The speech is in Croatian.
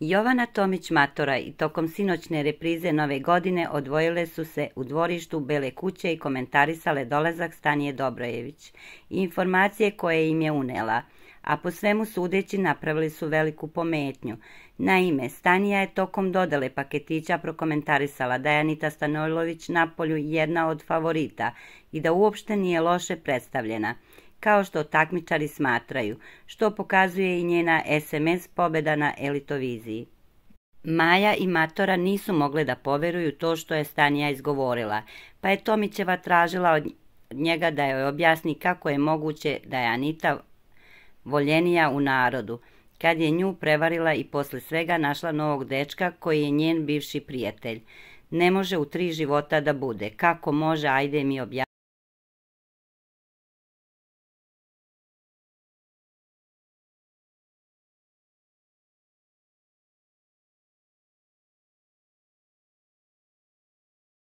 Jovana Tomić-Matora i tokom sinoćne reprize nove godine odvojile su se u dvorištu Bele kuće i komentarisale dolazak Stanije Dobrojević i informacije koje im je unela, a po svemu sudeći napravili su veliku pometnju. Naime, Stanija je tokom dodale paketića prokomentarisala da je Anita Stanojlović polju jedna od favorita i da uopšte nije loše predstavljena – kao što takmičari smatraju, što pokazuje i njena SMS pobjeda na elitoviziji. Maja i Matora nisu mogle da poveruju to što je Stanija izgovorila, pa je Tomićeva tražila od njega da joj objasni kako je moguće da je Anita voljenija u narodu, kad je nju prevarila i posle svega našla novog dečka koji je njen bivši prijatelj. Ne može u tri života da bude, kako može, ajde mi objasni.